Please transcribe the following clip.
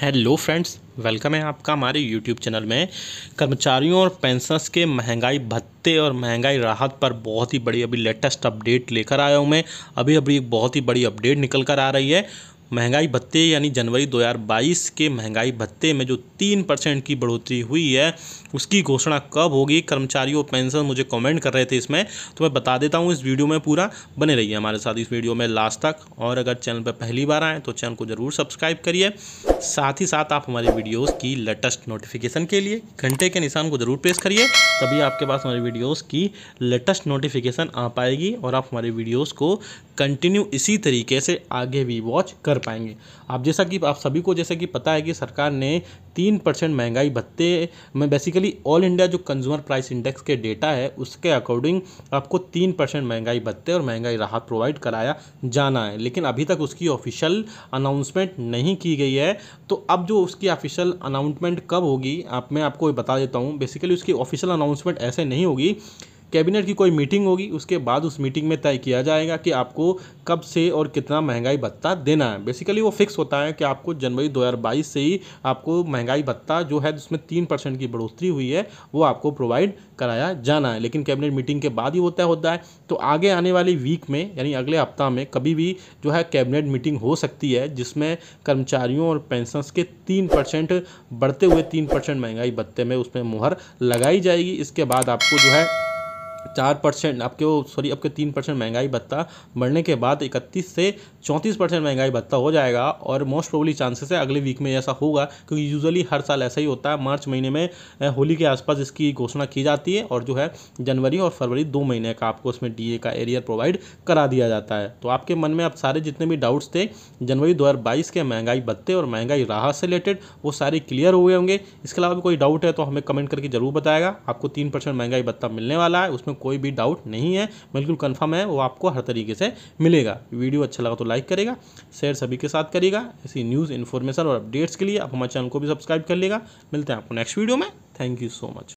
hello friends welcome है आपका हमारे यूट्यूब चैनल में कर्मचारियों और पेंशनर्स के महंगाई भत्ते और महंगाई राहत पर बहुत ही बड़ी अभी लेटेस्ट अपडेट लेकर आया हूँ मैं अभी अभी एक बहुत ही बड़ी अपडेट निकल कर आ रही है महंगाई भत्ते यानी जनवरी 2022 के महंगाई भत्ते में जो तीन परसेंट की बढ़ोतरी हुई है उसकी घोषणा कब होगी कर्मचारियों पेंशन मुझे कमेंट कर रहे थे इसमें तो मैं बता देता हूँ इस वीडियो में पूरा बने रहिए हमारे साथ इस वीडियो में लास्ट तक और अगर चैनल पर पहली बार आएँ तो चैनल को ज़रूर सब्सक्राइब करिए साथ ही साथ आप हमारी वीडियोज़ की लेटेस्ट नोटिफिकेशन के लिए घंटे के निशान को ज़रूर प्रेस करिए तभी आपके पास हमारी वीडियोज़ की लेटेस्ट नोटिफिकेशन आ पाएगी और आप हमारी वीडियोज़ को कंटिन्यू इसी तरीके से आगे भी वॉच कर कर पाएंगे आप जैसा कि आप सभी को जैसा कि पता है कि सरकार ने तीन परसेंट महंगाई भत्ते में बेसिकली ऑल इंडिया जो कंज्यूमर प्राइस इंडेक्स के डेटा है उसके अकॉर्डिंग आपको तीन परसेंट महंगाई भत्ते और महंगाई राहत प्रोवाइड कराया जाना है लेकिन अभी तक उसकी ऑफिशियल अनाउंसमेंट नहीं की गई है तो अब जो उसकी ऑफिशियल अनाउंसमेंट कब होगी आप मैं आपको बता देता हूँ बेसिकली उसकी ऑफिशियल अनाउंसमेंट ऐसे नहीं होगी कैबिनेट की कोई मीटिंग होगी उसके बाद उस मीटिंग में तय किया जाएगा कि आपको कब से और कितना महंगाई भत्ता देना है बेसिकली वो फिक्स होता है कि आपको जनवरी 2022 से ही आपको महंगाई भत्ता जो है उसमें तीन परसेंट की बढ़ोतरी हुई है वो आपको प्रोवाइड कराया जाना है लेकिन कैबिनेट मीटिंग के बाद ही वो तय होता है तो आगे आने वाली वीक में यानी अगले हफ्ता में कभी भी जो है कैबिनेट मीटिंग हो सकती है जिसमें कर्मचारियों और पेंशनस के तीन परसेंट बढ़ते हुए तीन परसेंट महंगाई भत्ते में उसमें मुहर लगाई जाएगी इसके बाद आपको जो है चार परसेंट आपके वो सॉरी आपके तीन परसेंट महंगाई भत्ता बढ़ने के बाद इकतीस से चौंतीस परसेंट महंगाई भत्ता हो जाएगा और मोस्ट प्रोबली चांसेस है अगले वीक में ऐसा होगा क्योंकि यूजुअली हर साल ऐसा ही होता है मार्च महीने में होली के आसपास इसकी घोषणा की जाती है और जो है जनवरी और फरवरी दो महीने का आपको उसमें डी का एरियर प्रोवाइड करा दिया जाता है तो आपके मन में आप सारे जितने भी डाउट्स थे जनवरी दो के महंगाई भत्ते और महंगाई राहत से रिलेटेड वो सारे क्लियर हुए होंगे इसके अलावा कोई डाउट है तो हमें कमेंट करके जरूर बताएगा आपको तीन परसेंट महंगाई भत्ता मिलने वाला है उसमें उसमें कोई भी डाउट नहीं है बिल्कुल कन्फर्म है वो आपको हर तरीके से मिलेगा वीडियो अच्छा लगा तो लाइक करेगा शेयर सभी के साथ करेगा ऐसी न्यूज़ इन्फॉर्मेशन और अपडेट्स के लिए आप हमारे चैनल को भी सब्सक्राइब कर लेगा मिलते हैं आपको नेक्स्ट वीडियो में थैंक यू सो मच